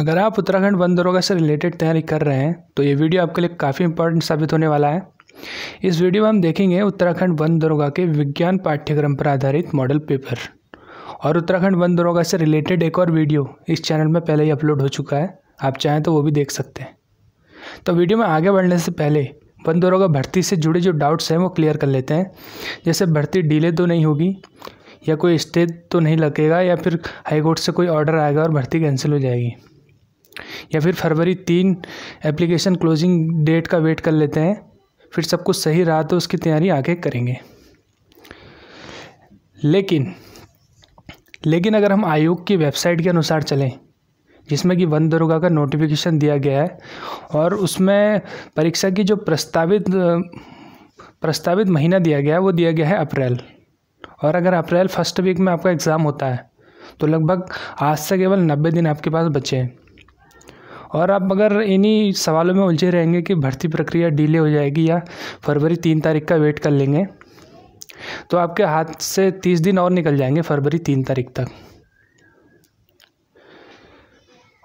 अगर आप उत्तराखंड वन दरोगा से रिलेटेड तैयारी कर रहे हैं तो ये वीडियो आपके लिए काफ़ी इंपॉर्टेंट साबित होने वाला है इस वीडियो में हम देखेंगे उत्तराखंड वन दरोगा के विज्ञान पाठ्यक्रम पर आधारित मॉडल पेपर और उत्तराखंड वन दरोगा से रिलेटेड एक और वीडियो इस चैनल में पहले ही अपलोड हो चुका है आप चाहें तो वो भी देख सकते हैं तो वीडियो में आगे बढ़ने से पहले वन दरोगा भर्ती से जुड़े जो डाउट्स हैं वो क्लियर कर लेते हैं जैसे भर्ती डिले तो नहीं होगी या कोई स्टेज तो नहीं लगेगा या फिर हाईकोर्ट से कोई ऑर्डर आएगा और भर्ती कैंसिल हो जाएगी या फिर फरवरी तीन एप्लीकेशन क्लोजिंग डेट का वेट कर लेते हैं फिर सब कुछ सही रहा तो उसकी तैयारी आगे करेंगे लेकिन लेकिन अगर हम आयोग की वेबसाइट के अनुसार चलें जिसमें कि वन दरोगा का नोटिफिकेशन दिया गया है और उसमें परीक्षा की जो प्रस्तावित प्रस्तावित महीना दिया गया है वो दिया गया है अप्रैल और अगर अप्रैल फर्स्ट वीक में आपका एग्ज़ाम होता है तो लगभग आज से केवल नब्बे दिन आपके पास बचे हैं और आप अगर इन्हीं सवालों में उलझे रहेंगे कि भर्ती प्रक्रिया डिले हो जाएगी या फरवरी तीन तारीख का वेट कर लेंगे तो आपके हाथ से तीस दिन और निकल जाएंगे फरवरी तीन तारीख तक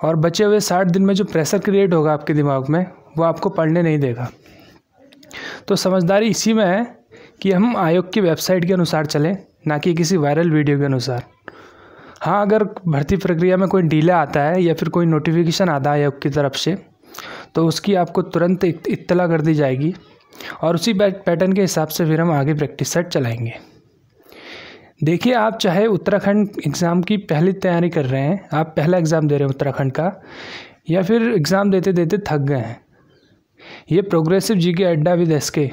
और बचे हुए साठ दिन में जो प्रेशर क्रिएट होगा आपके दिमाग में वो आपको पढ़ने नहीं देगा तो समझदारी इसी में है कि हम आयोग की वेबसाइट के अनुसार चलें ना कि किसी वायरल वीडियो के अनुसार हाँ अगर भर्ती प्रक्रिया में कोई डीले आता है या फिर कोई नोटिफिकेशन आता है आयोग की तरफ से तो उसकी आपको तुरंत इत्तला कर दी जाएगी और उसी पैटर्न के हिसाब से फिर हम आगे प्रैक्टिस सेट चलाएंगे देखिए आप चाहे उत्तराखंड एग्ज़ाम की पहली तैयारी कर रहे हैं आप पहला एग्ज़ाम दे रहे हैं उत्तराखंड का या फिर एग्ज़ाम देते देते थक गए हैं ये progressive G K Adda with S के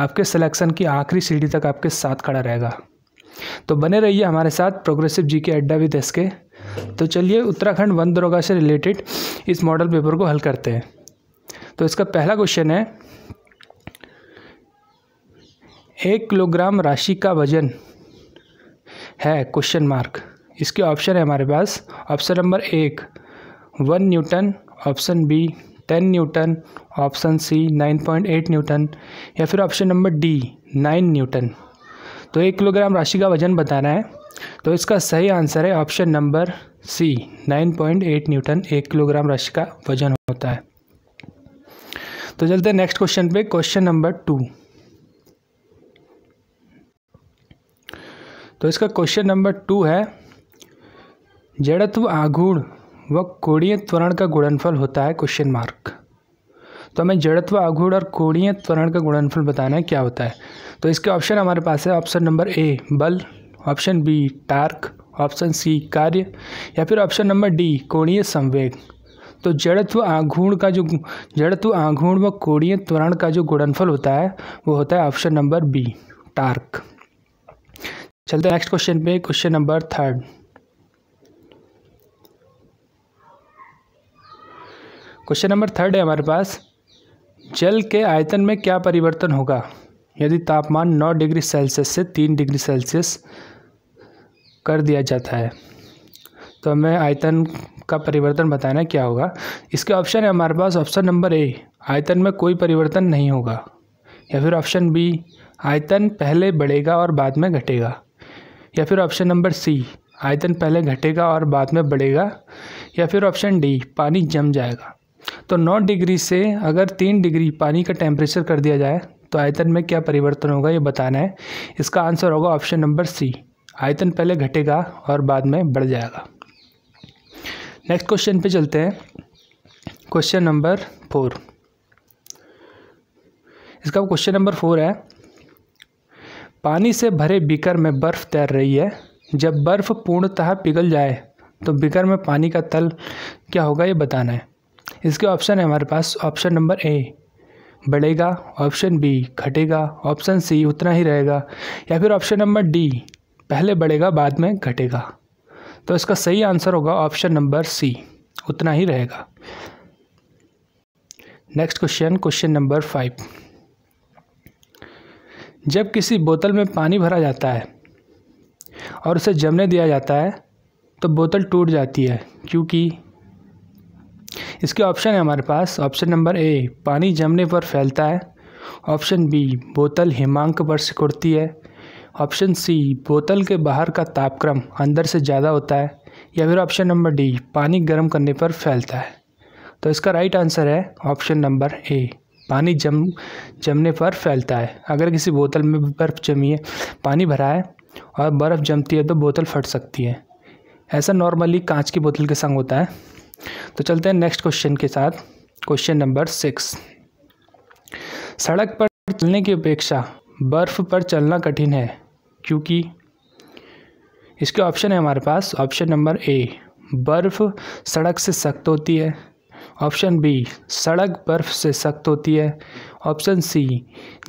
आपके सिलेक्शन की आखिरी सीढ़ी तक आपके साथ खड़ा रहेगा तो बने रहिए हमारे साथ progressive G K Adda with S के तो चलिए उत्तराखंड वन दरोगा से रिलेटेड इस मॉडल पेपर को हल करते हैं तो इसका पहला क्वेश्चन है एक किलोग्राम राशि का वजन है क्वेश्चन मार्क इसके ऑप्शन है हमारे पास ऑप्शन नंबर एक one newton option B ten newton option C nine point eight newton या फिर option number D nine newton तो एक किलोग्राम राशि का वजन बताना है तो इसका सही आंसर है ऑप्शन नंबर सी 9.8 न्यूटन एक किलोग्राम राशि का वजन होता है तो चलते हैं नेक्स्ट क्वेश्चन पे क्वेश्चन नंबर टू तो इसका क्वेश्चन नंबर टू है जड़त्व आघूण व कोणीय त्वरण का गुणनफल होता है क्वेश्चन मार्क तो हमें जड़त्व आघूर्ण और कोणीय त्वरण का गुणनफल बताना है क्या होता है तो इसके ऑप्शन हमारे पास है ऑप्शन नंबर ए बल option B torque option C कार्य या फिर ऑप्शन नंबर डी कोणीय संवेग तो जड़त्व आघूर्ण का जो जड़त्व आघूर्ण व कोणीय त्वरण का जो गुणनफल होता है वो होता है ऑप्शन नंबर बी टार्क चलते नेक्स्ट क्वेश्चन पे question number third question number third है हमारे पास जल के आयतन में क्या परिवर्तन होगा यदि तापमान 9 डिग्री सेल्सियस से 3 डिग्री सेल्सियस कर दिया जाता है तो हमें आयतन का परिवर्तन बताना क्या होगा इसके ऑप्शन है हमारे पास ऑप्शन नंबर ए आयतन में कोई परिवर्तन नहीं होगा या फिर ऑप्शन बी आयतन पहले बढ़ेगा और बाद में घटेगा या फिर ऑप्शन नंबर सी आयतन पहले घटेगा और बाद में बढ़ेगा या फिर ऑप्शन डी पानी जम जाएगा तो 9 डिग्री से अगर 3 डिग्री पानी का टेम्परेचर कर दिया जाए तो आयतन में क्या परिवर्तन होगा ये बताना है इसका आंसर होगा ऑप्शन नंबर सी आयतन पहले घटेगा और बाद में बढ़ जाएगा नेक्स्ट क्वेश्चन पे चलते हैं क्वेश्चन नंबर फोर इसका क्वेश्चन नंबर फोर है पानी से भरे बीकर में बर्फ़ तैर रही है जब बर्फ़ पूर्णतः पिघल जाए तो बीकर में पानी का तल क्या होगा ये बताना है इसके ऑप्शन है हमारे पास ऑप्शन नंबर ए बढ़ेगा ऑप्शन बी घटेगा ऑप्शन सी उतना ही रहेगा या फिर ऑप्शन नंबर डी पहले बढ़ेगा बाद में घटेगा तो इसका सही आंसर होगा ऑप्शन नंबर सी उतना ही रहेगा next question question number five जब किसी बोतल में पानी भरा जाता है और उसे जमने दिया जाता है तो बोतल टूट जाती है क्योंकि इसके ऑप्शन है हमारे पास ऑप्शन नंबर ए पानी जमने पर फैलता है ऑप्शन बी बोतल हिमांक पर सिकुड़ती है ऑप्शन सी बोतल के बाहर का तापक्रम अंदर से ज़्यादा होता है या फिर ऑप्शन नंबर डी पानी गर्म करने पर फैलता है तो इसका राइट आंसर है ऑप्शन नंबर ए पानी जम जमने पर फैलता है अगर किसी बोतल में बर्फ़ जमी है पानी भरा है और बर्फ़ जमती है तो बोतल फट सकती है ऐसा नॉर्मली कांच की बोतल के संग होता है तो चलते हैं नेक्स्ट क्वेश्चन के साथ क्वेश्चन नंबर सिक्स सड़क पर चलने की अपेक्षा बर्फ़ पर चलना कठिन है क्योंकि इसके ऑप्शन है हमारे पास ऑप्शन नंबर ए बर्फ़ सड़क से सख्त होती है ऑप्शन बी सड़क बर्फ़ से सख्त होती है ऑप्शन सी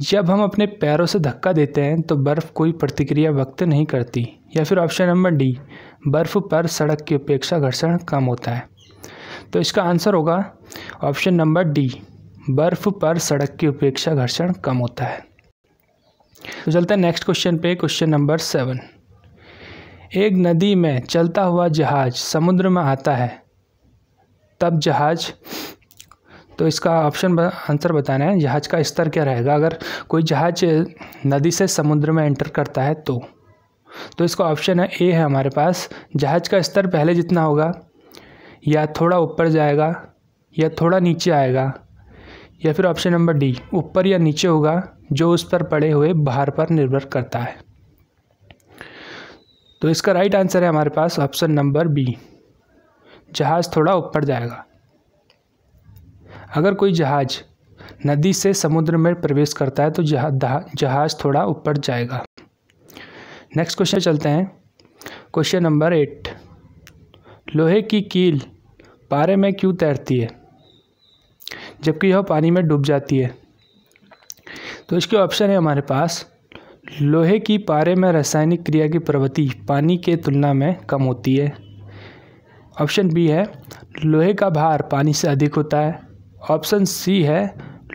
जब हम अपने पैरों से धक्का देते हैं तो बर्फ़ कोई प्रतिक्रिया व्यक्त नहीं करती या फिर ऑप्शन नंबर डी बर्फ़ पर सड़क की अपेक्षा घर्षण कम होता है तो इसका आंसर होगा ऑप्शन नंबर डी बर्फ पर सड़क की उपेक्षा घर्षण कम होता है तो चलते हैं नेक्स्ट क्वेश्चन पे क्वेश्चन नंबर सेवन एक नदी में चलता हुआ जहाज समुद्र में आता है तब जहाज तो इसका ऑप्शन आंसर बताना है जहाज का स्तर क्या रहेगा अगर कोई जहाज नदी से समुद्र में एंटर करता है तो तो इसका ऑप्शन है ए है हमारे पास जहाज का स्तर पहले जितना होगा या थोड़ा ऊपर जाएगा या थोड़ा नीचे आएगा या फिर ऑप्शन नंबर डी ऊपर या नीचे होगा जो उस पर पड़े हुए भार पर निर्भर करता है तो इसका राइट आंसर है हमारे पास ऑप्शन नंबर बी जहाज़ थोड़ा ऊपर जाएगा अगर कोई जहाज़ नदी से समुद्र में प्रवेश करता है तो जहाज़ थोड़ा ऊपर जाएगा नेक्स्ट क्वेश्चन चलते हैं क्वेश्चन नंबर एट लोहे की कील पारे में क्यों तैरती है जबकि यह पानी में डूब जाती है तो इसके ऑप्शन है हमारे पास लोहे की पारे में रासायनिक क्रिया की प्रवृत्ति पानी के तुलना में कम होती है ऑप्शन बी है लोहे का भार पानी से अधिक होता है ऑप्शन सी है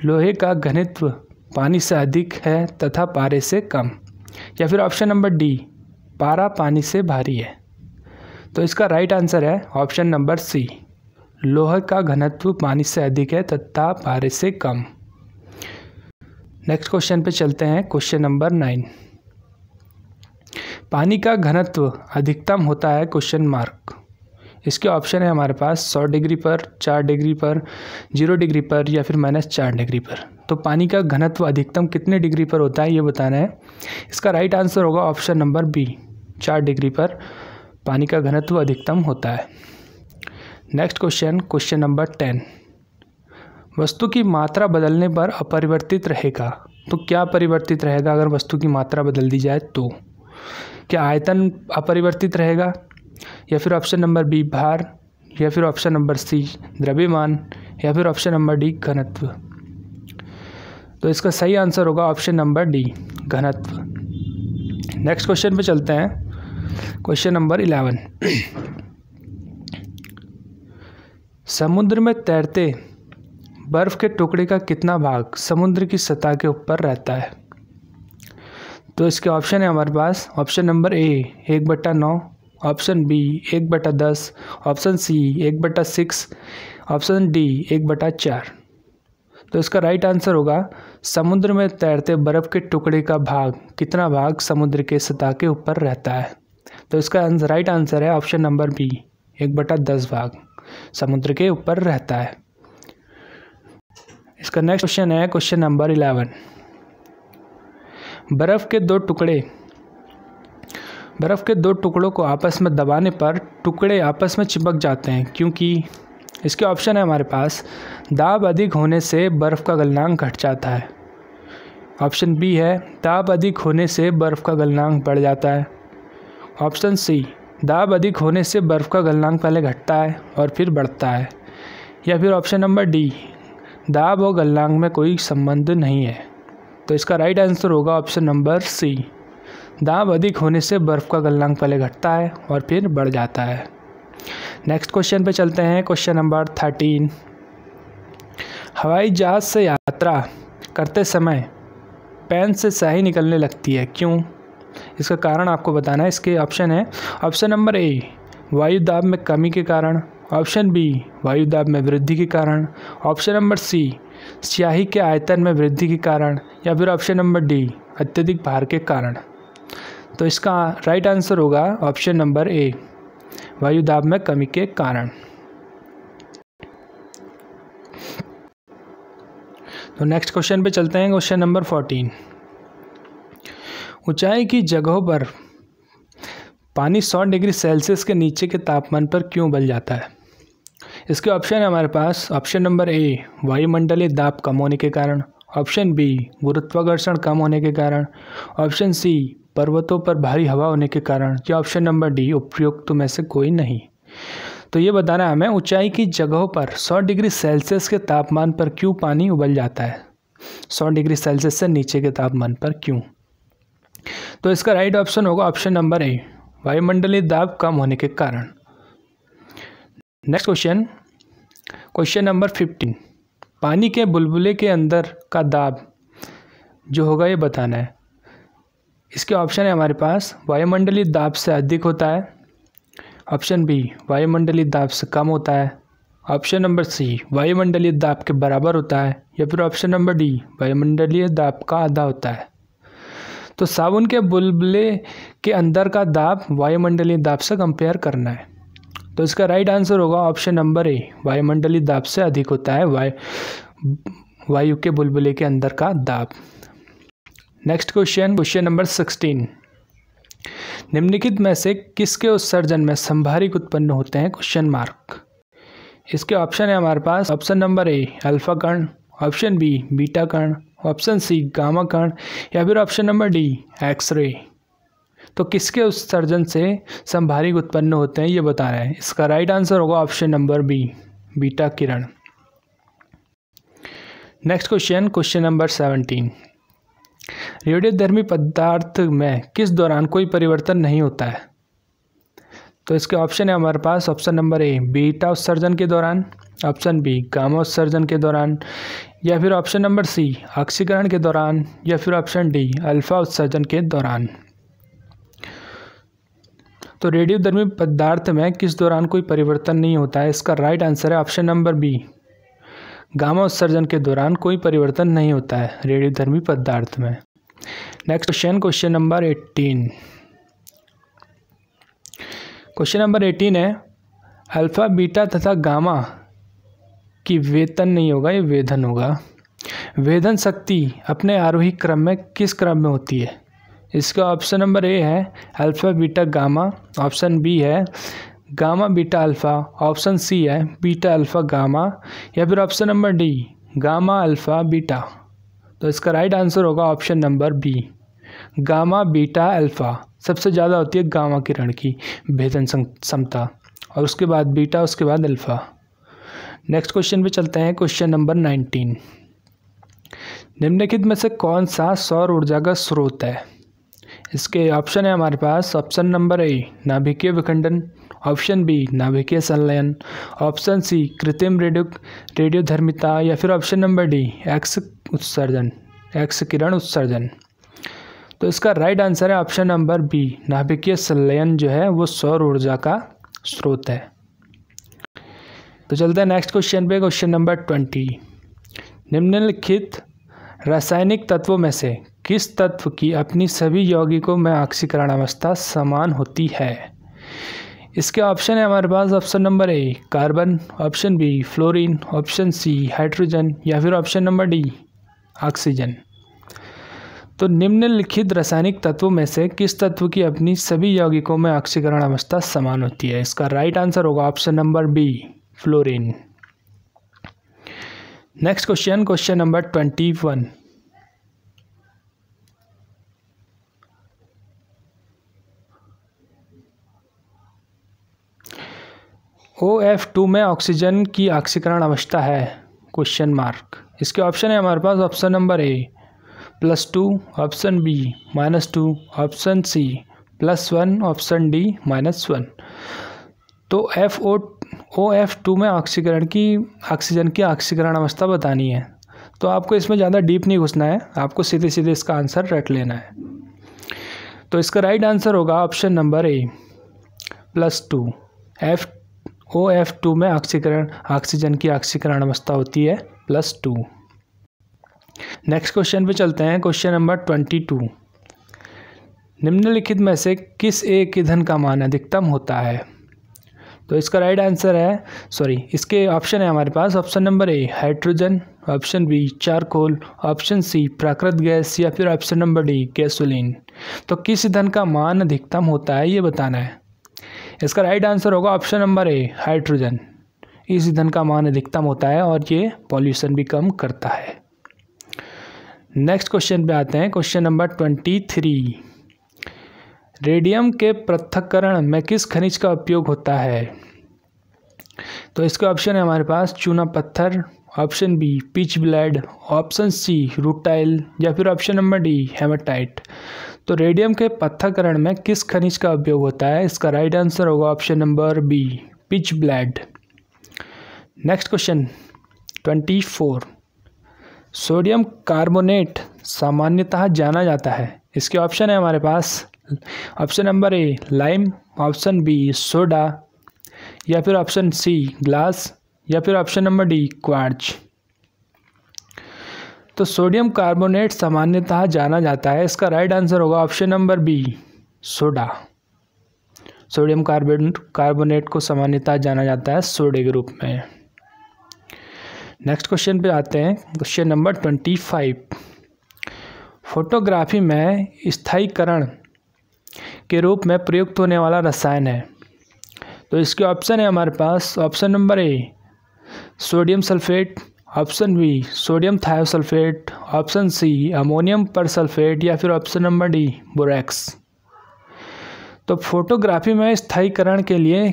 लोहे का घनित्व पानी से अधिक है तथा पारे से कम या फिर ऑप्शन नंबर डी पारा पानी से भारी है तो इसका राइट आंसर है ऑप्शन नंबर सी लोह का घनत्व पानी से अधिक है तथा पारे से कम नेक्स्ट क्वेश्चन पे चलते हैं क्वेश्चन नंबर नाइन पानी का घनत्व अधिकतम होता है क्वेश्चन मार्क इसके ऑप्शन है हमारे पास सौ डिग्री पर चार डिग्री पर जीरो डिग्री पर या फिर माइनस चार डिग्री पर तो पानी का घनत्व अधिकतम कितने डिग्री पर होता है ये बताना है इसका राइट आंसर होगा ऑप्शन नंबर बी चार डिग्री पर पानी का घनत्व अधिकतम होता है next question question number ten वस्तु की मात्रा बदलने पर अपरिवर्तित रहेगा तो क्या परिवर्तित रहेगा अगर वस्तु की मात्रा बदल दी जाए तो क्या आयतन अपरिवर्तित रहेगा या फिर ऑप्शन नंबर बी भार या फिर ऑप्शन नंबर सी द्रव्यमान या फिर ऑप्शन नंबर डी घनत्व तो इसका सही आंसर होगा ऑप्शन नंबर डी घनत्व नेक्स्ट क्वेश्चन पे चलते हैं क्वेश्चन नंबर इलेवन समुद्र में तैरते बर्फ़ के टुकड़े का कितना भाग समुद्र की सतह के ऊपर रहता है तो इसके ऑप्शन है हमारे पास ऑप्शन नंबर ए एक बट्टा नौ ऑप्शन बी एक बटा दस ऑप्शन सी एक बटा सिक्स ऑप्शन डी एक बटा चार तो इसका राइट आंसर होगा समुद्र में तैरते बर्फ़ के टुकड़े का भाग कितना भाग समुद्र के सतह के ऊपर रहता है तो इसका राइट आंसर है ऑप्शन नंबर बी एक बटा दस भाग समुद्र के ऊपर रहता है इसका नेक्स्ट क्वेश्चन है क्वेश्चन नंबर इलेवन बर्फ़ के दो टुकड़े बर्फ़ के दो टुकड़ों को आपस में दबाने पर टुकड़े आपस में चिपक जाते हैं क्योंकि इसके ऑप्शन है हमारे पास दाब अधिक होने से बर्फ़ का गलनांक घट जाता है ऑप्शन बी है दाब अधिक होने से बर्फ़ का गलनांक बढ़ जाता है ऑप्शन सी दाब अधिक होने से बर्फ़ का गलनांक पहले घटता है और फिर बढ़ता है या फिर ऑप्शन नंबर डी दाब और गलनांक में कोई संबंध नहीं है तो इसका राइट आंसर होगा ऑप्शन नंबर सी दाब अधिक होने से बर्फ़ का गलनांक पहले घटता है और फिर बढ़ जाता है नेक्स्ट क्वेश्चन पे चलते हैं क्वेश्चन नंबर थर्टीन हवाई जहाज़ से यात्रा करते समय पैन से स्याही निकलने लगती है क्यों इसका कारण आपको बताना है इसके ऑप्शन है ऑप्शन नंबर ए वायु दाब में कमी के कारण ऑप्शन बी वायु दाब में वृद्धि के कारण ऑप्शन नंबर सी स्याही के आयतन में वृद्धि के कारण या फिर ऑप्शन नंबर डी अत्यधिक भार के कारण तो इसका राइट आंसर होगा ऑप्शन नंबर ए वायु दाब में कमी के कारण तो नेक्स्ट क्वेश्चन पे चलते हैं क्वेश्चन नंबर फोर्टीन ऊंचाई की जगहों पर पानी 100 डिग्री सेल्सियस के नीचे के तापमान पर क्यों उबल जाता है इसके ऑप्शन है हमारे पास ऑप्शन नंबर ए वायुमंडलीय दाब कम होने के कारण ऑप्शन बी गुरुत्वाकर्षण कम होने के कारण ऑप्शन सी पर्वतों पर भारी हवा होने के कारण या ऑप्शन नंबर डी उपयुक्त में से कोई नहीं तो ये बताना हमें ऊंचाई की जगहों पर 100 डिग्री सेल्सियस के तापमान पर क्यों पानी उबल जाता है 100 डिग्री सेल्सियस से नीचे के तापमान पर क्यों तो इसका राइट ऑप्शन होगा ऑप्शन नंबर ए वायुमंडलीय दाब कम होने के कारण next question question number fifteen पानी के बुलबुले के अंदर का दाब जो होगा ये बताना है इसके ऑप्शन है हमारे पास वायुमंडलीय दाब से अधिक होता है ऑप्शन बी वायुमंडलीय दाब से कम होता है ऑप्शन नंबर सी वायुमंडलीय दाब के बराबर होता है या फिर ऑप्शन नंबर डी वायुमंडलीय दाब का आधा होता है तो साबुन के बुलबुले के अंदर का दाब वायुमंडलीय दाब से कंपेयर करना है तो इसका राइट आंसर होगा ऑप्शन नंबर ए वायुमंडलीय दाब से अधिक होता है वायु वायु के बुलबुले के अंदर का दाब next question question number sixteen निम्नलिखित में से किसके उत्सर्जन में संभारिक उत्पन्न होते हैं क्वेश्चन मार्क इसके ऑप्शन है हमारे पास ऑप्शन नंबर ए अल्फा कण ऑप्शन बी बीटा कण ऑप्शन सी गामा कण या फिर ऑप्शन नंबर डी एक्सरे तो किसके उत्सर्जन से संभारिक उत्पन्न होते हैं ये बता रहे हैं इसका राइट आंसर होगा ऑप्शन नंबर बी बीटा किरण next question question number seventeen रेडियोधर्मी पदार्थ में किस दौरान कोई परिवर्तन नहीं होता है तो इसके ऑप्शन है हमारे पास ऑप्शन नंबर ए बीटा उत्सर्जन के दौरान ऑप्शन बी गामा उत्सर्जन के दौरान या फिर ऑप्शन नंबर सी ऑक्सीकरण के दौरान या फिर ऑप्शन डी अल्फा उत्सर्जन के दौरान तो रेडियोधर्मी पदार्थ में किस दौरान कोई परिवर्तन नहीं होता है इसका राइट आंसर है ऑप्शन नंबर बी गामा उत्सर्जन के दौरान कोई परिवर्तन नहीं होता है रेडियोधर्मी पदार्थ में next question question number eighteen question number eighteen है अल्फ़ा बीटा तथा गामा की वेतन नहीं होगा ये वेधन होगा वेधन शक्ति अपने आरोही क्रम में किस क्रम में होती है इसका ऑप्शन नंबर ए है alpha beta gamma option B है gamma beta alpha option C है बीटा अल्फ़ा गामा या फिर option number D gamma alpha beta तो इसका राइट आंसर होगा option number B gamma beta alpha सबसे ज़्यादा होती है गामा किरण की भेदन क्षमता और उसके बाद बीटा उसके बाद अल्फ़ा नेक्स्ट क्वेश्चन पे चलते हैं क्वेश्चन नंबर नाइनटीन निम्नलिखित में से कौन सा सौर ऊर्जा का स्रोत है इसके ऑप्शन है हमारे पास ऑप्शन नंबर ए नाभिकीय विखंडन ऑप्शन बी नाभिकीय संलयन ऑप्शन सी कृत्रिम रेडियो रेडियोधर्मिता या फिर ऑप्शन नंबर डी एक्स उत्सर्जन एक्स किरण उत्सर्जन तो इसका राइट आंसर है ऑप्शन नंबर बी नाभिकीय संलयन जो है वो सौर ऊर्जा का स्रोत है तो चलते हैं नेक्स्ट क्वेश्चन पे क्वेश्चन नंबर ट्वेंटी निम्नलिखित रासायनिक तत्वों में से किस तत्व की अपनी सभी यौगिकों में ऑक्सीकरण अवस्था समान होती है इसके ऑप्शन है हमारे पास option number A carbon option B fluorine option C hydrogen या फिर ऑप्शन नंबर डी ऑक्सीजन तो निम्नलिखित रासायनिक तत्वों में से किस तत्व की अपनी सभी यौगिकों में ऑक्सीकरण अवस्था समान होती है इसका राइट आंसर होगा option number B fluorine next question question number twenty one O F two में ऑक्सीजन की ऑक्सीकरण अवस्था है क्वेश्चन मार्क इसके ऑप्शन है हमारे पास option number A plus two option B minus two option C plus one option D minus one तो F O O F two में ऑक्सीकरण की ऑक्सीजन की ऑक्सीकरण अवस्था बतानी है तो आपको इसमें ज़्यादा डीप नहीं घुसना है आपको सीधे सीधे इसका आंसर रट लेना है तो इसका राइट आंसर होगा option number A plus two F O F two में ऑक्सीकरण ऑक्सीजन की ऑक्सीकरण अवस्था होती है प्लस टू नेक्स्ट क्वेश्चन पे चलते हैं क्वेश्चन नंबर ट्वेंटी टू निम्नलिखित में से किस एक ईंधन का मान अधिकतम होता है तो इसका राइट आंसर है सॉरी इसके ऑप्शन है हमारे पास option number A hydrogen option B charcoal option C प्राकृत गैस या फिर ऑप्शन नंबर डी गैसोलीन तो किस ईंधन का मान अधिकतम होता है ये बताना है इसका राइट आंसर होगा ऑप्शन नंबर ए हाइड्रोजन इस ईंधन का मान अधिकतम होता है और ये पॉल्यूशन भी कम करता है नेक्स्ट क्वेश्चन पे आते हैं question number twenty three radium के पृथककरण में किस खनिज का उपयोग होता है तो इसके ऑप्शन है हमारे पास चूना पत्थर option B pitchblende option C rutile या फिर ऑप्शन नंबर डी हेमाटाइट तो रेडियम के पत्थककरण में किस खनिज का उपयोग होता है इसका राइट आंसर होगा option number B pitchblende next question twenty four sodium carbonate सामान्यतः जाना जाता है इसके ऑप्शन है हमारे पास option number A lime option B soda या फिर ऑप्शन सी ग्लास या फिर ऑप्शन नंबर डी क्वार्च तो सोडियम कार्बोनेट सामान्यतः जाना जाता है इसका राइट आंसर होगा option number B soda sodium carbon carbonate को सामान्यतः जाना जाता है सोडे के रूप में नेक्स्ट क्वेश्चन पे आते हैं question number twenty five photography में स्थायीकरण के रूप में प्रयुक्त होने वाला रसायन है तो इसके ऑप्शन है हमारे पास option number A sodium sulphate option B sodium thiosulphate option C ammonium persulphate या फिर ऑप्शन नंबर डी बोरेक्स तो फोटोग्राफी में स्थायीकरण के लिए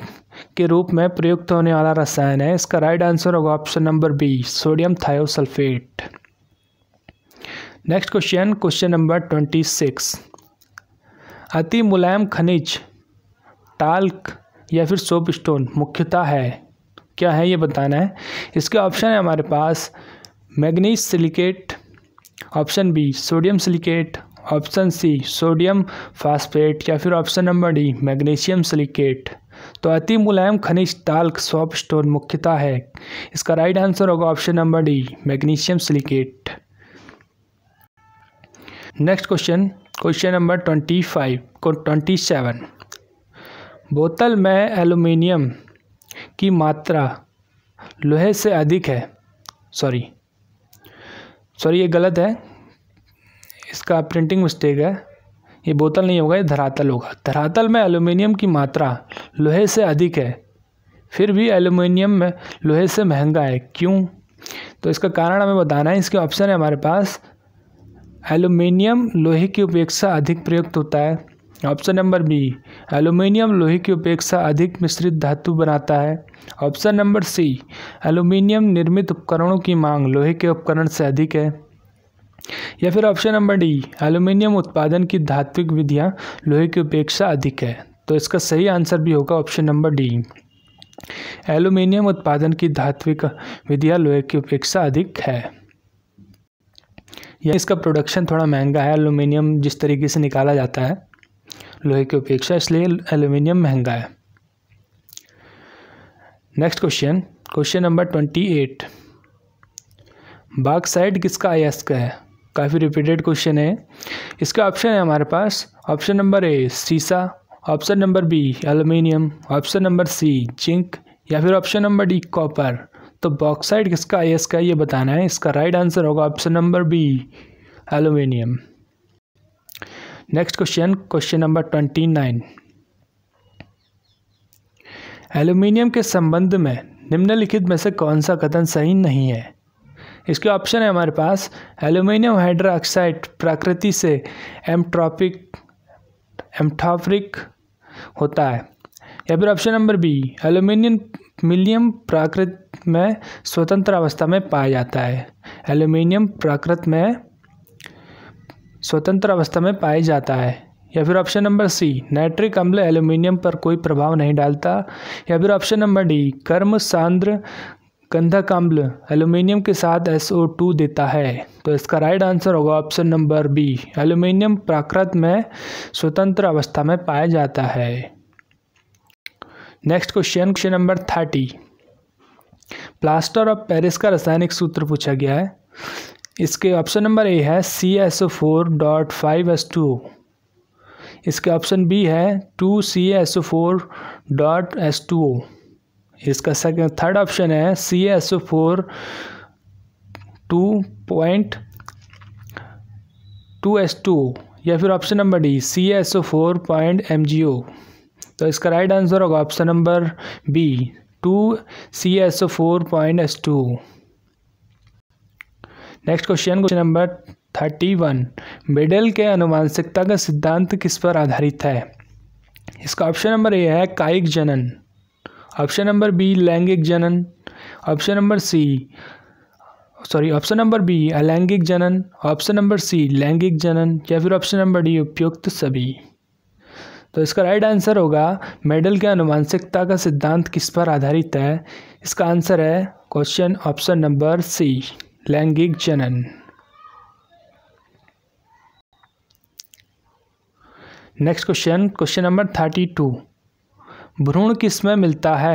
के रूप में प्रयुक्त होने वाला रसायन है इसका राइट आंसर होगा option number B sodium thiosulphate next question question number twenty six अति मुलायम खनिज टाल्क या फिर सोप स्टोन मुख्यतः है क्या है ये बताना है इसके ऑप्शन है हमारे पास manganese silicate option B sodium silicate option C sodium phosphate या फिर option number D magnesium silicate तो अति मुलायम खनिज टाल्क सॉप स्टोन मुख्यतः है इसका राइट आंसर होगा option number D magnesium silicate next question question number twenty five को ट्वेंटी सेवन बोतल में एलुमिनियम की मात्रा लोहे से अधिक है सॉरी सॉरी ये गलत है इसका प्रिंटिंग मिस्टेक है ये बोतल नहीं होगा ये धरातल होगा धरातल में एल्यूमिनियम की मात्रा लोहे से अधिक है फिर भी एल्यूमिनियम में लोहे से महंगा है क्यों तो इसका कारण हमें बताना है इसके ऑप्शन है हमारे पास एल्यूमिनियम लोहे की अपेक्षा अधिक प्रयुक्त होता है ऑप्शन नंबर बी एल्यूमिनियम लोहे की अपेक्षा अधिक मिश्रित धातु बनाता है ऑप्शन नंबर सी एल्यूमिनियम निर्मित उपकरणों की मांग लोहे के उपकरण से अधिक है या फिर ऑप्शन नंबर डी एल्यूमिनियम उत्पादन की धात्विक विधियां लोहे की अपेक्षा अधिक है तो इसका सही आंसर भी होगा ऑप्शन नंबर डी एल्यूमिनियम उत्पादन की धात्विक विधियां लोहे की अपेक्षा अधिक है या इसका प्रोडक्शन थोड़ा महंगा है एल्यूमिनियम जिस तरीके से निकाला जाता है लोहे की अपेक्षा इसलिए एल्यूमिनियम महंगा है next question question number twenty eight bauxite किसका अयस्क है काफ़ी रिपीटेड क्वेश्चन है इसका ऑप्शन है हमारे पास ऑप्शन नंबर ए सीसा option number B aluminium option number C zinc या फिर ऑप्शन नंबर डी कॉपर तो बॉक्साइड किसका है का ये बताना है इसका राइट आंसर होगा option number B aluminium next question question number twenty nine aluminium के संबंध में निम्नलिखित में से कौन सा कथन सही नहीं है इसके ऑप्शन है हमारे पास एल्यूमिनियम हाइड्रोक्साइड प्रकृति से एमट्रॉपिक एम्ट्रॉपिक होता है या फिर ऑप्शन नंबर बी एल्यूमिनियम मिलियम प्राकृत में स्वतंत्र अवस्था में पाया जाता है एल्यूमिनियम प्राकृत में स्वतंत्र अवस्था में पाया जाता है या फिर ऑप्शन नंबर सी नाइट्रिक अम्ल एल्यूमिनियम पर कोई प्रभाव नहीं डालता या फिर ऑप्शन नंबर डी कर्म सांद्र गंधक अम्ल एल्यूमिनियम के साथ SO2 देता है तो इसका राइट आंसर होगा ऑप्शन नंबर बी एल्यूमिनियम प्राकृत में स्वतंत्र अवस्था में पाया जाता है next question question number thirty plaster of Paris का रासायनिक सूत्र पूछा गया है इसके ऑप्शन नंबर ए है C S O four dot five S two इसके ऑप्शन बी है two C S O four dot S two O इसका सेकेंड थर्ड ऑप्शन है C S O four two point two S two या फिर option number D C S O four point M G O तो इसका right answer होगा option number B two C S O four point S two next question question number thirty one Mendel के अनुवांशिकता का सिद्धांत किस पर आधारित है इसका ऑप्शन नंबर ए है कायिक जनन ऑप्शन नंबर बी लैंगिक जनन option number C sorry option number B अलैंगिक जनन ऑप्शन नंबर सी लैंगिक जनन या फिर ऑप्शन नंबर डी उपयुक्त सभी तो इसका राइट आंसर होगा मेडल के अनुवांशिकता का सिद्धांत किस पर आधारित है इसका आंसर है क्वेश्चन ऑप्शन नंबर सी लैंगिक जनन next question question number thirty two भ्रूण किसमें मिलता है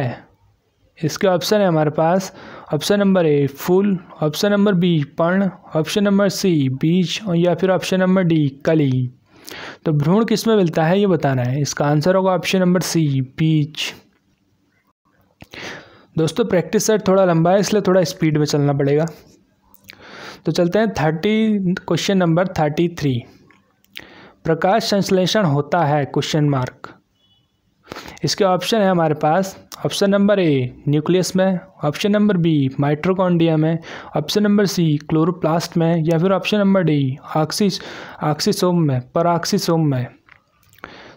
इसके ऑप्शन है हमारे पास ऑप्शन नंबर ए फूल ऑप्शन नंबर बी पर्ण ऑप्शन नंबर सी बीज और या फिर ऑप्शन नंबर डी कली तो भ्रूण किस में मिलता है ये बताना है इसका आंसर होगा ऑप्शन नंबर सी बीज दोस्तों प्रैक्टिस सेट थोड़ा लंबा है इसलिए थोड़ा स्पीड में चलना पड़ेगा तो चलते हैं thirty question number thirty three प्रकाश संश्लेषण होता है क्वेश्चन मार्क इसके ऑप्शन है हमारे पास ऑप्शन नंबर ए न्यूक्लियस में ऑप्शन नंबर बी माइट्रोकॉन्डिया में ऑप्शन नंबर सी क्लोरोप्लास्ट में या फिर ऑप्शन नंबर डी ऑक्सी ऑक्सीसोम में पराक्सीसोम में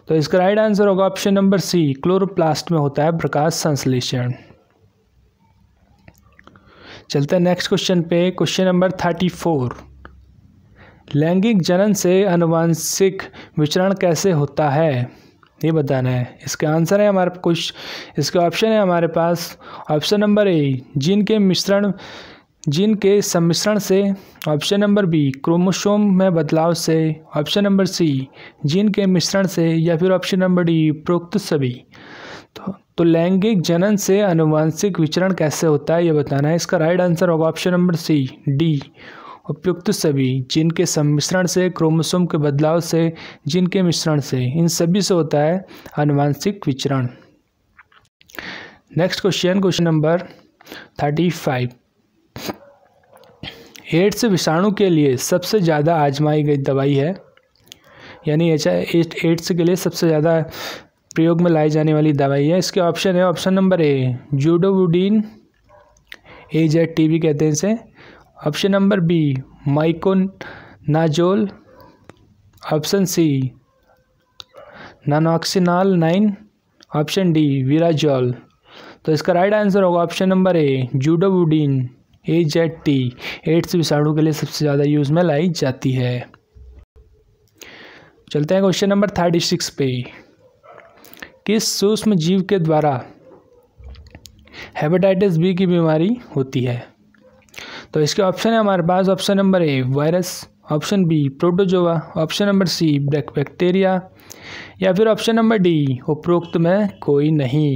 तो इसका राइट आंसर होगा ऑप्शन नंबर सी क्लोरोप्लास्ट में होता है प्रकाश संश्लेषण चलते हैं नेक्स्ट क्वेश्चन पे क्वेश्चन नंबर थर्टी फोर लैंगिक जनन से अनुवांशिक विचरण कैसे होता है ये बताना है इसका आंसर है हमारे कुछ इसके ऑप्शन है हमारे पास ऑप्शन नंबर ए जीन के मिश्रण जीन के सम्मिश्रण से ऑप्शन नंबर बी क्रोमोसोम में बदलाव से ऑप्शन नंबर सी जीन के मिश्रण से या फिर ऑप्शन नंबर डी प्रोक्त सभी तो तो लैंगिक जनन से अनुवांशिक विचरण कैसे होता है ये बताना है इसका राइट आंसर होगा ऑप्शन नंबर सी डी उपयुक्त सभी जिनके सम्मिश्रण से क्रोमोसोम के बदलाव से जिनके मिश्रण से इन सभी से होता है अनुवांशिक विचरण next question question number thirty five AIDS विषाणु के लिए सबसे ज़्यादा आजमाई गई दवाई है यानी एच एड्स के लिए सबसे ज़्यादा प्रयोग में लाई जाने वाली दवाई है इसके ऑप्शन है option number A zidovudine A Z T V कहते हैं इसे ऑप्शन नंबर बी नाजोल option C nonoxynol nine option D Virazole तो इसका राइट आंसर होगा option number A zidovudine A Z T AIDS विषाणु के लिए सबसे ज़्यादा यूज़ में लाई जाती है चलते हैं क्वेश्चन नंबर थर्टी सिक्स पे किस सूक्ष्म जीव के द्वारा हेपेटाइटिस बी की बीमारी होती है तो इसके ऑप्शन है हमारे पास option number A virus option B protozoa option number C black bacteria या फिर ऑप्शन नंबर डी उपरोक्त में कोई नहीं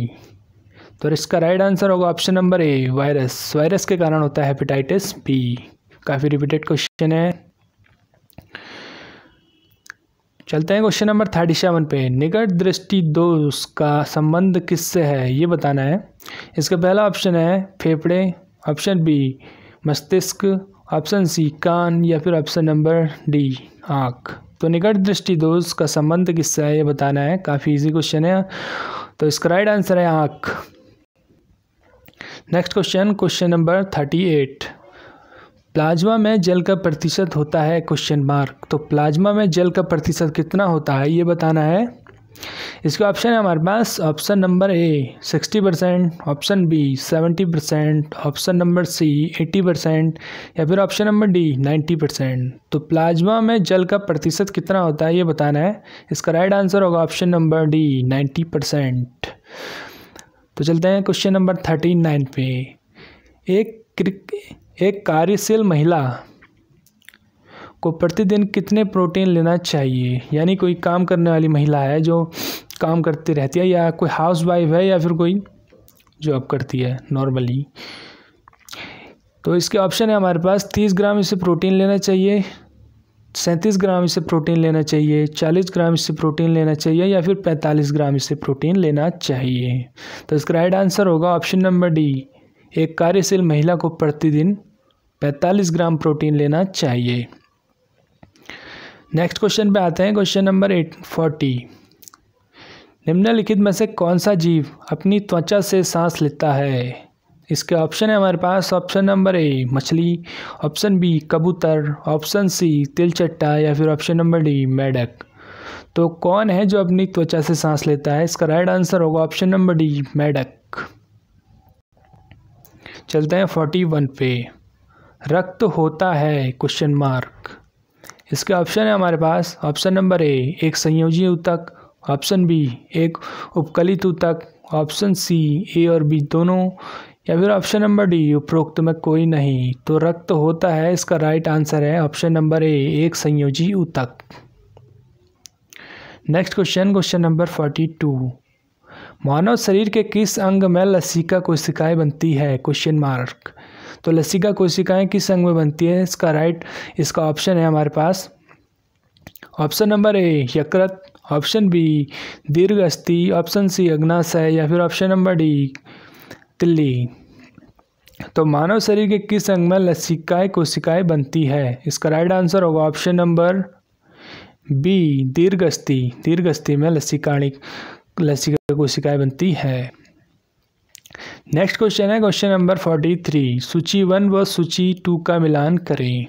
तो इसका राइट आंसर होगा option number A virus virus के कारण होता है हेपेटाइटिस बी काफ़ी रिपीटेड क्वेश्चन है चलते हैं क्वेश्चन नंबर थर्टी सेवन पे निकट दृष्टि दोष का संबंध किससे है ये बताना है इसका पहला ऑप्शन है फेफड़े ऑप्शन बी मस्तिष्क ऑप्शन सी कान या फिर ऑप्शन नंबर डी आँख तो निकट दृष्टि दोष का संबंध किससे है ये बताना है काफ़ी इजी क्वेश्चन है तो इसका राइट आंसर है आँख next question question number thirty eight plasma में जल का प्रतिशत होता है क्वेश्चन मार्क तो प्लाज्मा में जल का प्रतिशत कितना होता है ये बताना है इसका ऑप्शन है हमारे पास option number A sixty percent option B seventy percent option number C eighty percent या फिर option number D ninety percent तो प्लाज्मा में जल का प्रतिशत कितना होता है ये बताना है इसका राइट आंसर होगा option number D ninety percent तो चलते हैं क्वेश्चन नंबर थर्टी नाइन पे एक एक कार्यशील महिला को प्रतिदिन कितने प्रोटीन लेना चाहिए यानी कोई काम करने वाली महिला है जो काम करती रहती है या कोई हाउस वाइफ है या फिर कोई जॉब करती है नॉर्मली तो इसके ऑप्शन है हमारे पास तीस ग्राम इसे प्रोटीन लेना चाहिए सैंतीस ग्राम इसे प्रोटीन लेना चाहिए चालीस ग्राम इससे प्रोटीन लेना चाहिए या फिर पैंतालीस ग्राम इससे प्रोटीन लेना चाहिए तो इसका राइट आंसर होगा ऑप्शन नंबर डी एक कार्यशील महिला को प्रतिदिन पैंतालीस ग्राम प्रोटीन लेना चाहिए नेक्स्ट क्वेश्चन पे आते हैं क्वेश्चन नंबर एट फोर्टी निम्नलिखित में से कौन सा जीव अपनी त्वचा से सांस लेता है इसके ऑप्शन है हमारे पास ऑप्शन नंबर ए मछली ऑप्शन बी कबूतर ऑप्शन सी तिलचट्टा या फिर ऑप्शन नंबर डी मेढक तो कौन है जो अपनी त्वचा से सांस लेता है इसका राइट आंसर होगा ऑप्शन नंबर डी मेढक चलते हैं फोर्टी वन पे रक्त होता है क्वेश्चन मार्क इसके ऑप्शन है हमारे पास ऑप्शन नंबर ए एक संयोजी उतक ऑप्शन बी एक उपकलित उतक ऑप्शन सी ए और बी दोनों या फिर ऑप्शन नंबर डी उपरोक्त में कोई नहीं तो रक्त होता है इसका राइट आंसर है ऑप्शन नंबर ए एक संयोजी उतक next question question number forty two मानव शरीर के किस अंग में लसिका कोशिकाएं बनती है क्वेश्चन मार्क तो लसिका कोशिकाएं किस अंग में बनती है इसका राइट इसका ऑप्शन है हमारे पास ऑप्शन नंबर ए यकृत ऑप्शन बी दीर्घ अस्थि ऑप्शन सी अग्नाशय या फिर ऑप्शन नंबर डी तिल्ली तो मानव शरीर के किस अंग में लसिकाएं कोशिकाएं बनती है इसका राइट आंसर होगा ऑप्शन नंबर बी दीर्घ दीर्घ अस्थि में लसिकाणिक लसिका कोशिकाएं बनती है नेक्स्ट क्वेश्चन है क्वेश्चन नंबर फोर्टी थ्री सूची वन व सूची टू का मिलान करें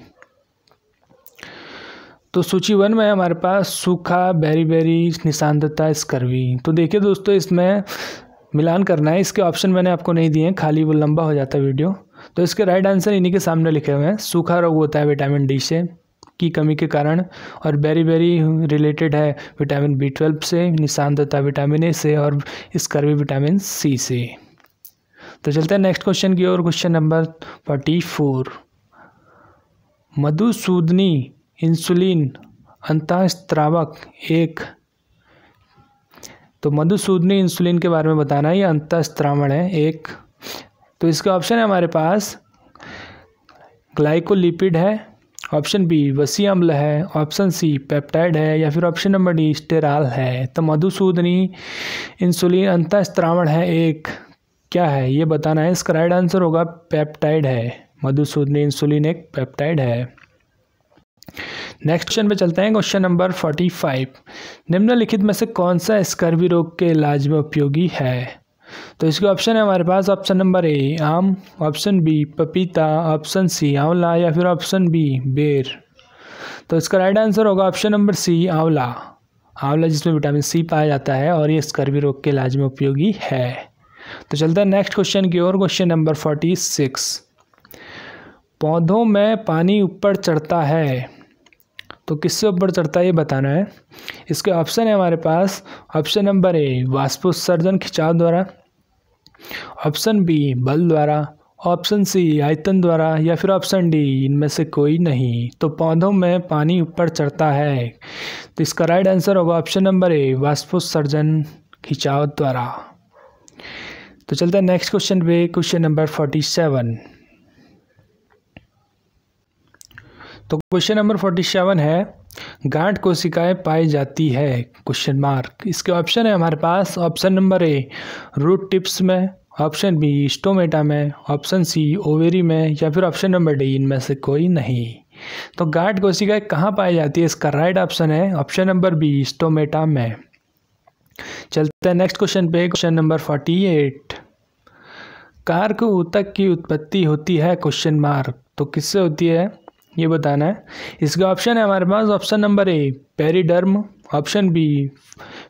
तो सूची वन में हमारे पास सूखा बेरी बेरी निशानदत्ता स्कर्वी तो देखिए दोस्तों इसमें मिलान करना है इसके ऑप्शन मैंने आपको नहीं दिए हैं खाली वो लंबा हो जाता है वीडियो तो इसके राइट आंसर इन्हीं के सामने लिखे हुए हैं सूखा रोग होता है विटामिन डी से की कमी के कारण और बेरी बेरी रिलेटेड है विटामिन बी ट्वेल्व से निशान तथा विटामिन ए से और स्कर्वी भी विटामिन सी से तो चलते हैं नेक्स्ट क्वेश्चन की ओर क्वेश्चन नंबर फोर्टी फोर मधुसूदनी इंसुलिन अंतःस्त्रावक एक तो मधुसूदनी इंसुलिन के बारे में बताना है ये अंतःस्त्रावण है एक तो इसका ऑप्शन है हमारे पास ग्लाइकोलिपिड है ऑप्शन बी वसी अम्ल है ऑप्शन सी पेप्टाइड है या फिर ऑप्शन नंबर डी स्टेराल है तो मधुसूदनी इंसुलिन अंतस्त्रावण है एक क्या है ये बताना है इसका राइट आंसर होगा पेप्टाइड है मधुसूदनी इंसुलिन एक पेप्टाइड है नेक्स्ट क्वेश्चन पे चलते हैं क्वेश्चन नंबर फोर्टी फाइव निम्नलिखित में से कौन सा स्कर्वी रोग के इलाज में उपयोगी है तो इसके ऑप्शन है हमारे पास ऑप्शन नंबर ए आम ऑप्शन बी पपीता ऑप्शन सी आंवला या फिर ऑप्शन बी बेर तो इसका राइट आंसर होगा ऑप्शन नंबर सी आंवला आंवला जिसमें विटामिन सी पाया जाता है और ये स्कर्वी रोग के इलाज में उपयोगी है तो चलते हैं नेक्स्ट क्वेश्चन की ओर क्वेश्चन नंबर फोर्टी सिक्स पौधों में पानी ऊपर चढ़ता है तो किससे ऊपर चढ़ता है ये बताना है इसके ऑप्शन है हमारे पास ऑप्शन नंबर ए वाष्पोत्सर्जन खिंचाव द्वारा ऑप्शन बी बल द्वारा ऑप्शन सी आयतन द्वारा या फिर ऑप्शन डी इनमें से कोई नहीं तो पौधों में पानी ऊपर चढ़ता है तो इसका राइट आंसर होगा ऑप्शन नंबर ए वाष्पोत्सर्जन खिंचाव द्वारा तो चलते हैं नेक्स्ट क्वेश्चन पे क्वेश्चन नंबर फोर्टी सेवन तो क्वेश्चन नंबर फोर्टी सेवन है गांठ कोशिकाएं पाई जाती है क्वेश्चन मार्क इसके ऑप्शन है हमारे पास option number A root tips में ऑप्शन बी स्टोमेटा में ऑप्शन सी ओवेरी में या फिर ऑप्शन नंबर डी इनमें से कोई नहीं तो गांठ कोशिकाएं कहाँ पाई जाती है इसका राइट ऑप्शन है ऑप्शन नंबर बी स्टोमेटा में चलते हैं नेक्स्ट क्वेश्चन पे क्वेश्चन नंबर फोर्टी एट कार को ऊतक की उत्पत्ति होती है क्वेश्चन मार्क तो किससे होती है ये बताना है इसका ऑप्शन है हमारे पास option number A periderm option B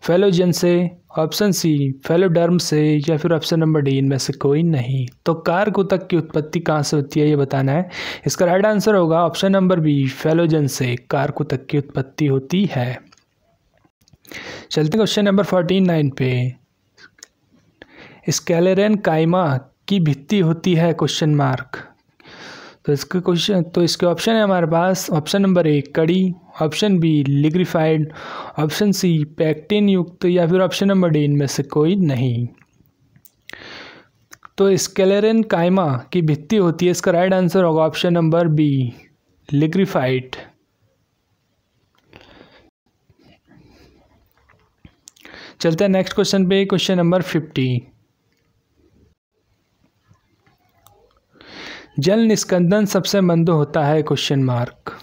phellogen से ऑप्शन सी फेलोडर्म से या फिर ऑप्शन नंबर डी इनमें से कोई नहीं तो कारकुतक की उत्पत्ति कहाँ से होती है ये बताना है इसका राइट आंसर होगा ऑप्शन नंबर बी फेलोजन से कारकुतक की उत्पत्ति होती है चलते क्वेश्चन नंबर फोर्टीन नाइन पे स्केलेरन कायमा की भित्ति होती है क्वेश्चन मार्क तो इसके क्वेश्चन तो इसके ऑप्शन है हमारे पास ऑप्शन नंबर ए कड़ी option B lignified option C pectin युक्त या फिर ऑप्शन नंबर डी इनमें से कोई नहीं तो स्केलेरन कायमा की भित्ति होती है इसका राइट आंसर होगा ऑप्शन नंबर बी लिग्रीफाइड चलते हैं नेक्स्ट क्वेश्चन पे क्वेश्चन नंबर फिफ्टी जल निष्कंदन सबसे मंद होता है क्वेश्चन मार्क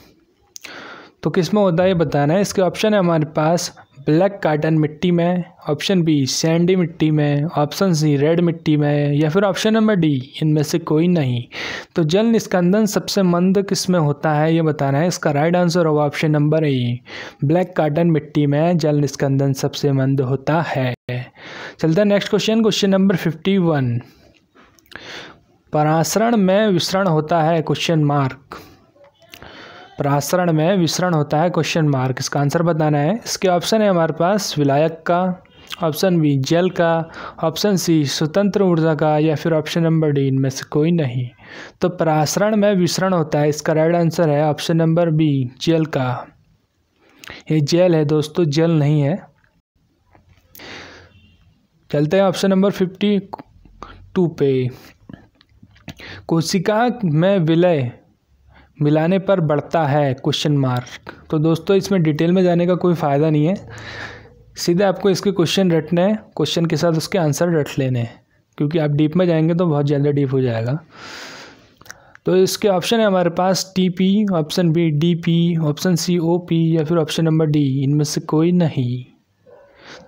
तो किस में होता है ये बताना है इसके ऑप्शन है हमारे पास ब्लैक कार्टन मिट्टी में ऑप्शन बी सैंडी मिट्टी में ऑप्शन सी रेड मिट्टी में या फिर ऑप्शन नंबर डी इनमें से कोई नहीं तो जल निष्कंदन सबसे मंद किस में होता है ये बताना है इसका राइट आंसर होगा option number A black cotton मिट्टी में जल निष्कंदन सबसे मंद होता है चलता है next question question number fifty one परासरण में विसरण होता है क्वेश्चन मार्क परासरण में विसरण होता है क्वेश्चन मार्क इसका आंसर बताना है इसके ऑप्शन है हमारे पास विलायक का ऑप्शन बी जल का ऑप्शन सी स्वतंत्र ऊर्जा का या फिर ऑप्शन नंबर डी इनमें से कोई नहीं तो परासरण में विसरण होता है इसका राइट आंसर है ऑप्शन नंबर बी जल का ये जेल है दोस्तों जल नहीं है चलते हैं ऑप्शन नंबर फिफ्टी टू पे कोशिका में विलय मिलाने पर बढ़ता है क्वेश्चन मार्क तो दोस्तों इसमें डिटेल में जाने का कोई फ़ायदा नहीं है सीधे आपको इसके क्वेश्चन रटने हैं क्वेश्चन के साथ उसके आंसर रट लेने हैं क्योंकि आप डीप में जाएंगे तो बहुत ज़्यादा डीप हो जाएगा तो इसके ऑप्शन है हमारे पास T P option B D P option C O P या फिर ऑप्शन नंबर डी इनमें से कोई नहीं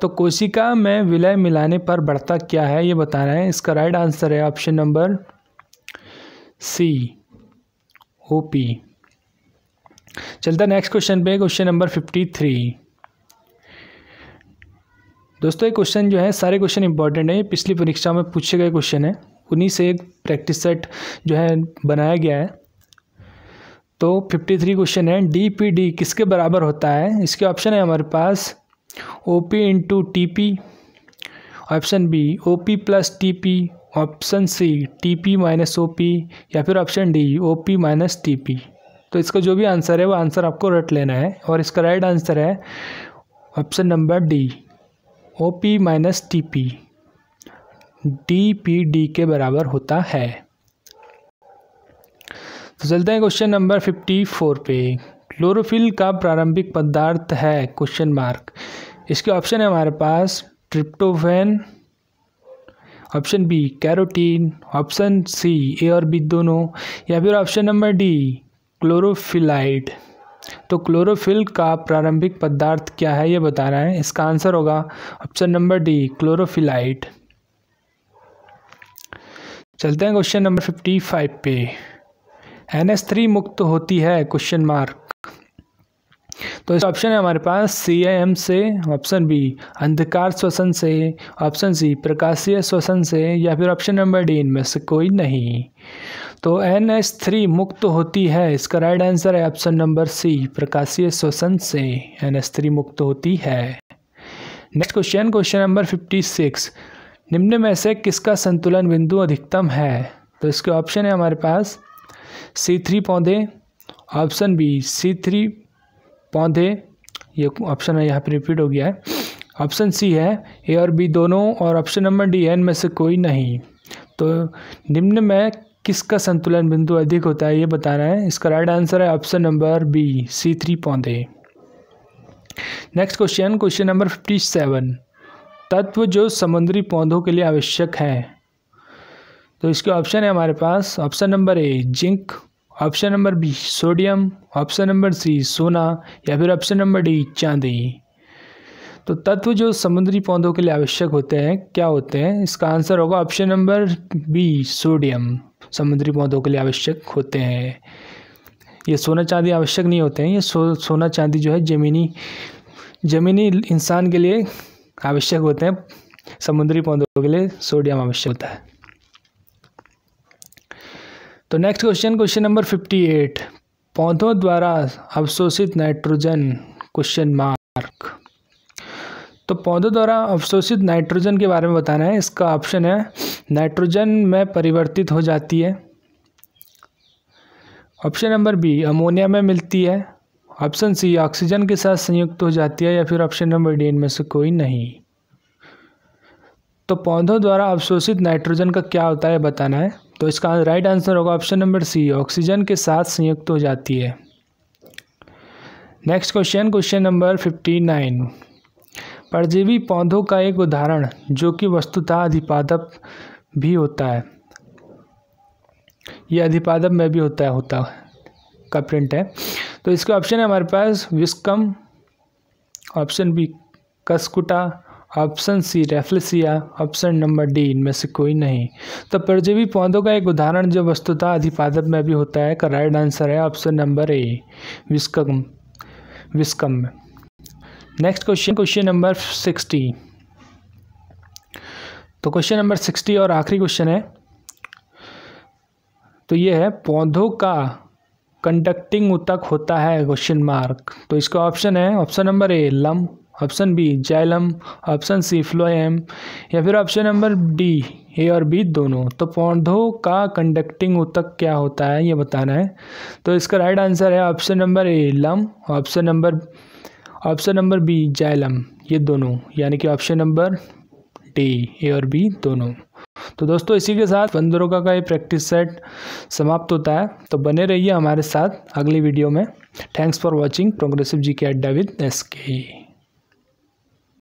तो कोशिका में विलय मिलाने पर बढ़ता क्या है ये बता रहे हैं इसका राइट आंसर है option number C O P चलता नेक्स्ट क्वेश्चन पे क्वेश्चन नंबर फिफ्टी थ्री दोस्तों ये क्वेश्चन जो है सारे क्वेश्चन इंपॉर्टेंट हैं पिछली परीक्षा में पूछे गए क्वेश्चन हैं उन्हीं से एक प्रैक्टिस सेट जो है बनाया गया है तो 53 क्वेश्चन है डी पी डी किसके बराबर होता है इसके ऑप्शन है हमारे पास O P into T P option B O P plus T P option C T P minus O P या फिर option D O P minus T P तो इसका जो भी आंसर है वो आंसर आपको रट लेना है और इसका राइट आंसर है option number D O P minus T P D P D के बराबर होता है तो चलते हैं क्वेश्चन नंबर फिफ्टी फोर पे क्लोरोफिल का प्रारंभिक पदार्थ है क्वेश्चन मार्क इसके ऑप्शन है हमारे पास tryptophan option B carotene option C A और बी दोनों या फिर ऑप्शन नंबर डी क्लोरोफिलाइड तो क्लोरोफिल का प्रारंभिक पदार्थ क्या है ये बताना है इसका आंसर होगा ऑप्शन नंबर डी क्लोरोफिलाइड चलते हैं क्वेश्चन नंबर फिफ्टी फाइव पे एन एस थ्री मुक्त होती है क्वेश्चन मार्क तो इस ऑप्शन है हमारे पास सी एम से ऑप्शन बी अंधकार श्वसन से ऑप्शन सी प्रकाशीय श्वसन से या फिर ऑप्शन नंबर डी इनमें से कोई नहीं तो एन एस थ्री मुक्त होती है इसका राइट आंसर है ऑप्शन नंबर सी प्रकाशीय श्वसन से एन एस थ्री मुक्त होती है next question question number fifty six निम्न में से किसका संतुलन बिंदु अधिकतम है तो इसके ऑप्शन है हमारे पास सी थ्री पौधे ऑप्शन बी सी थ्री पौधे ये ऑप्शन है यहाँ पर रिपीट हो गया है ऑप्शन सी है ए और बी दोनों और ऑप्शन नंबर डी एन में से कोई नहीं तो निम्न में किसका संतुलन बिंदु अधिक होता है ये बताना है इसका राइट आंसर है option number B C three पौधे next question question number fifty seven तत्व जो समुद्री पौधों के लिए आवश्यक है तो इसके ऑप्शन है हमारे पास option number A zinc option number B sodium option number C सोना या फिर ऑप्शन नंबर डी चांदी तो तत्व जो समुद्री पौधों के लिए आवश्यक होते हैं क्या होते हैं इसका आंसर होगा ऑप्शन नंबर बी सोडियम समुद्री पौधों के लिए आवश्यक होते हैं ये सोना चांदी आवश्यक नहीं होते हैं ये सो, सोना चांदी जो है ज़मीनी ज़मीनी इंसान के लिए आवश्यक होते हैं समुद्री पौधों के लिए सोडियम आवश्यक होता है तो next question question number fifty eight पौधों द्वारा अवशोषित नाइट्रोजन क्वेश्चन मार्क तो पौधों द्वारा अवशोषित नाइट्रोजन के बारे में बताना है इसका ऑप्शन है नाइट्रोजन में परिवर्तित हो जाती है ऑप्शन नंबर बी अमोनिया में मिलती है ऑप्शन सी ऑक्सीजन के साथ संयुक्त हो जाती है या फिर ऑप्शन नंबर डी इनमें से कोई नहीं तो पौधों द्वारा अवशोषित नाइट्रोजन का क्या होता है बताना है तो इसका राइट आंसर होगा ऑप्शन नंबर सी ऑक्सीजन के साथ संयुक्त हो जाती है next question question number fifty nine परजीवी पौधों का एक उदाहरण जो कि वस्तुतः अधिपादप भी होता है यह अधिपादप में भी होता है होता का प्रिंट है तो इसका ऑप्शन है हमारे पास viscum option B cuscuta option C rafflesia option number D इनमें से कोई नहीं तो परजीवी पौधों का एक उदाहरण जो वस्तुतः अधिपादक में भी होता है का राइट आंसर है option number A viscum viscum next question question number sixty तो क्वेश्चन नंबर सिक्सटी और आखिरी क्वेश्चन है तो ये है पौधों का कंडक्टिंग उतक होता है क्वेश्चन मार्क तो इसका ऑप्शन है ऑप्शन नंबर ए लम option B xylem option C phloem या फिर ऑप्शन नंबर डी ए और बी दोनों तो पौधों का कंडक्टिंग ऊतक क्या होता है ये बताना है तो इसका राइट आंसर है ऑप्शन नंबर ए लम option number option number B xylem ये दोनों यानी कि ऑप्शन नंबर डी ए और बी दोनों तो दोस्तों इसी के साथ पंद्रह का, का ये प्रैक्टिस सेट समाप्त होता है तो बने रहिए हमारे साथ अगली वीडियो में thanks for watching progressive G K Adda with S के